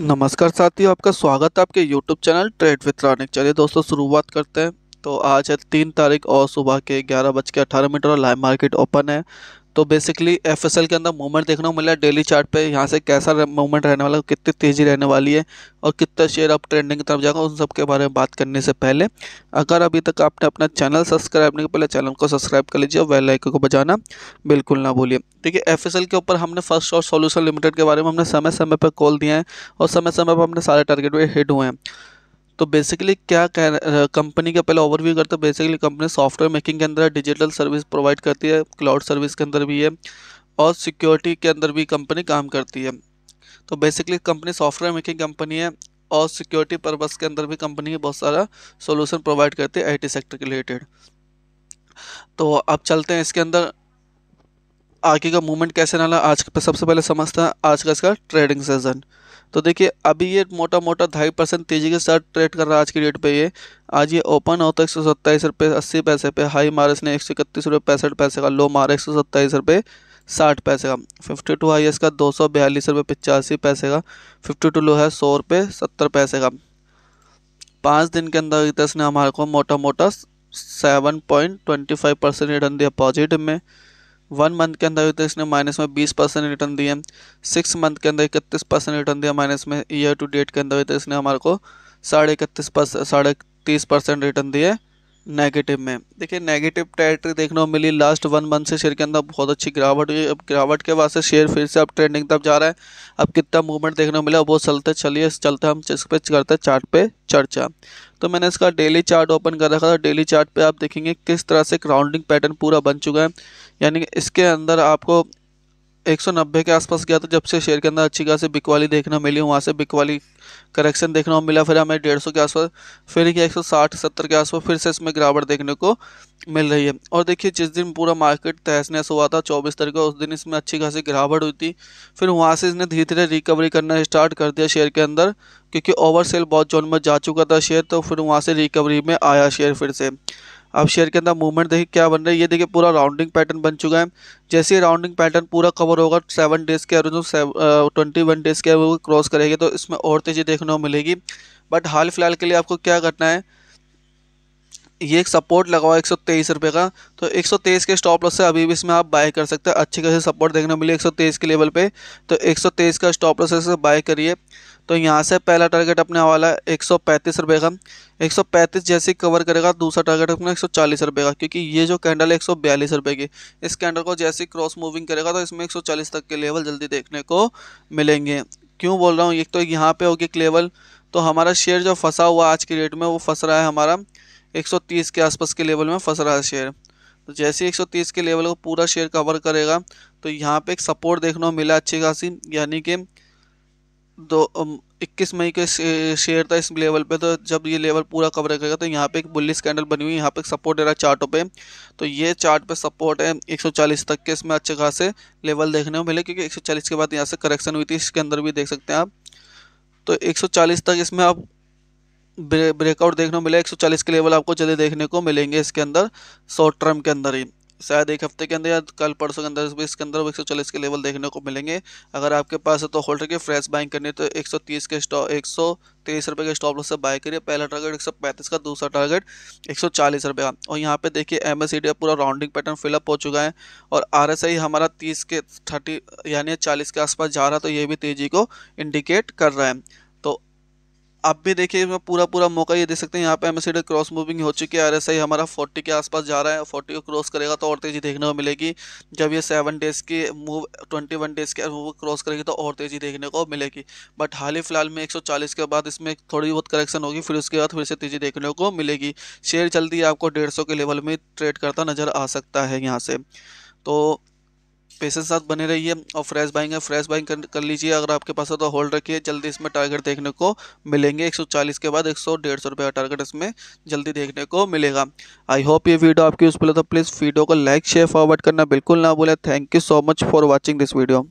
नमस्कार साथियों आपका स्वागत है आपके YouTube channel trade with Ronik चलिए दोस्तों शुरुआत करते हैं तो आज है तीन तारीख और सुबह के ग्यारह बज के अठारह मिनट और लाइव मार्केट ओपन है तो बेसिकली एफ के अंदर मूवमेंट देखने को मिला है डेली चार्ट पे यहाँ से कैसा मूवमेंट रहने वाला है कितनी तेज़ी रहने वाली है और कितना शेयर अब ट्रेंडिंग की तरफ जाएगा उन सब के बारे में बात करने से पहले अगर अभी तक आपने अपना चैनल सब्सक्राइब नहीं किया पहले चैनल को सब्सक्राइब कर लीजिए और वेल को बजाना बिल्कुल ना भूलिए देखिए एफ के ऊपर हमने फर्स्ट और सोल्यूशन लिमिटेड के बारे में हमने समय समय पर कॉल दिया है और समय समय पर हमने सारे टारगेट हुए हिट हुए हैं तो बेसिकली क्या कह कंपनी का पहले ओवरव्यू करते हैं बेसिकली कंपनी सॉफ्टवेयर मेकिंग के अंदर डिजिटल सर्विस प्रोवाइड करती है क्लाउड सर्विस के अंदर भी है और सिक्योरिटी के अंदर भी कंपनी काम करती है तो basically company software making company है और सिक्योरिटी पर्पज़ के अंदर भी कंपनी बहुत सारा सोल्यूशन प्रोवाइड करती है आई सेक्टर के रिलेटेड तो अब चलते हैं इसके अंदर आगे का मूवमेंट कैसे नाला आज पे सबसे पहले समझते हैं आज का इसका ट्रेडिंग सीजन तो देखिए अभी ये मोटा मोटा ढाई परसेंट तेज़ी के साथ ट्रेड कर रहा है आज की डेट पे ये आज ये ओपन होता है एक सौ सत्ताईस रुपये अस्सी पैसे पे हाई मारे इसने एक सौ इकतीस रुपये पैंसठ पैसे का लो मारा एक सौ सत्ताईस रुपये साठ पैसे का फिफ्टी टू हाई इसका दो सौ बयालीस रुपये पचासी पैसे का फिफ्टी टू लो है सौ रुपये सत्तर पैसे का पाँच दिन के अंदर इसने हमारे को मोटा मोटा seven point twenty five percent return दिया पॉजिटिव में वन मंथ के अंदर तो इसने माइनस में बीस परसेंट रिटर्न दिए सिक्स मंथ के अंदर इकतीस परसेंट रिटर्न दिया माइनस में ईयर टू डेट के अंदर तो इसने हमारे को साढ़े इकतीस परसेंट साढ़े तीस परसेंट रिटर्न दिए नेगेटिव में देखिए नेगेटिव टेरिटरी देखने को मिली लास्ट वन मंथ से शेयर के अंदर बहुत अच्छी गिरावट हुई अब गिरावट के बाद से शेयर फिर से अब ट्रेंडिंग तब जा रहा है अब कितना मूवमेंट देखने को मिला वो चलते चलिए चलते हम इस पर करते हैं चार्ट पे चर्चा तो मैंने इसका डेली चार्ट ओपन कर रखा था डेली चार्ट पे आप देखेंगे किस तरह से क्राउंडिंग पैटर्न पूरा बन चुका है यानी इसके अंदर आपको एक के आसपास गया था जब से शेयर के अंदर अच्छी खासी बिकवाली देखने मिली वहाँ से बिकवाली करेक्शन देखने को मिला फिर हमें डेढ़ सौ के आसपास फिर एक सौ साठ सत्तर के आसपास फिर से इसमें गिरावट देखने को मिल रही है और देखिए जिस दिन पूरा मार्केट तहस नहस हुआ था चौबीस तारीख का उस दिन इसमें अच्छी खासी गिरावट हुई थी फिर वहाँ से इसने धीरे धीरे रिकवरी करना स्टार्ट कर दिया शेयर के अंदर क्योंकि ओवर सेल बहुत जोन में जा चुका था शेयर तो फिर वहाँ से रिकवरी में आया शेयर फिर से अब शेयर के अंदर मूवमेंट देखिए क्या बन रही है ये देखिए पूरा राउंडिंग पैटर्न बन चुका है जैसे ही राउंडिंग पैटर्न पूरा कवर होगा सेवन डेज़ के एवरेज ट्वेंटी वन डेज़ के क्रॉस करेगा तो इसमें और तेज़ी चीज़ें देखने को मिलेगी बट हाल फिलहाल के लिए आपको क्या करना है ये एक सपोर्ट लगाओ एक सौ का तो एक के स्टॉप लॉस से अभी भी इसमें आप बाय कर सकते हैं अच्छे खासे सपोर्ट देखने को मिले एक के लेवल पर तो एक का स्टॉप लॉस से बाय करिए तो यहाँ से पहला टारगेट अपने वाला है एक रुपए का 135 जैसे कवर करेगा दूसरा टारगेट अपना एक रुपए का क्योंकि ये जो कैंडल है एक रुपए की इस कैंडल को जैसे क्रॉस मूविंग करेगा तो इसमें 140 तक के लेवल जल्दी देखने को मिलेंगे क्यों बोल रहा हूँ एक तो यहाँ पे होगी लेवल तो हमारा शेयर जो फंसा हुआ आज के डेट में वो फंस रहा है हमारा 130 के आसपास के लेवल में फंस रहा है शेयर तो जैसे ही 130 के लेवल को पूरा शेयर कवर करेगा तो यहाँ पे एक सपोर्ट देखने को मिला अच्छी खासी यानी कि दो इक्कीस मई के शेयर था इस लेवल पे तो जब ये लेवल पूरा कवर करेगा तो यहाँ पे एक बुलिस कैंडल बनी हुई यहाँ पे सपोर्ट दे रहा है चार्टों पे तो ये चार्ट पे सपोर्ट है 140 तक के इसमें अच्छे खासे लेवल देखने को मिले क्योंकि 140 के बाद यहाँ से करेक्शन हुई थी इसके अंदर भी देख सकते हैं आप तो एक तक इसमें आप ब्रेकआउट देखने को मिले एक के लेवल आपको जल्दी देखने को मिलेंगे इसके अंदर शॉर्ट टर्म के अंदर ही शायद एक हफ्ते के अंदर या कल परसों के अंदर इसके अंदर एक सौ चालीस के लेवल देखने को मिलेंगे अगर आपके पास है तो होल्डर की फ्रेश बाइंग करनी है तो एक सौ तीस के स्टॉक एक सौ तेईस रुपये के स्टॉप लॉस से बाय करिए पहला टारगेट एक सौ पैंतीस का दूसरा टारगेट एक सौ चालीस रुपये का और यहाँ पे देखिए एम एस पूरा राउंडिंग पैटर्न फिलअप हो चुका है और आर एस आई हमारा तीस के थर्टी यानी चालीस के आसपास जा रहा है तो ये भी तेज़ी को इंडिकेट कर रहा है आप भी देखिए इसमें पूरा पूरा मौका ये दे सकते हैं यहाँ पे एमएसडी क्रॉस मूविंग हो चुकी है आर हमारा 40 के आसपास जा रहा है 40 को क्रॉस करेगा तो और तेज़ी देखने को मिलेगी जब ये सेवन डेज़ की मूव 21 डेज़ के मूव क्रॉस करेगी तो और तेज़ी देखने को मिलेगी बट हाल ही फिलहाल में 140 के बाद इसमें थोड़ी बहुत करेक्शन होगी फिर उसके बाद फिर से तेज़ी देखने को मिलेगी शेयर जल्दी आपको डेढ़ के लेवल में ट्रेड करता नज़र आ सकता है यहाँ से तो पेशेंस साथ बने रहिए और फ्रेश बाइंग है फ्रेश बाइंग कर, लीजिए अगर आपके पास है तो होल्ड रखिए जल्दी इसमें टारगेट देखने को मिलेंगे 140 के बाद सौ डेढ़ सौ रुपये का टारगेट इसमें जल्दी देखने को मिलेगा आई होप ये वीडियो आपकी यूज़ है तो प्लीज़ वीडियो को लाइक शेयर फॉरवर्ड करना बिल्कुल ना भूलें thank you so much for watching this video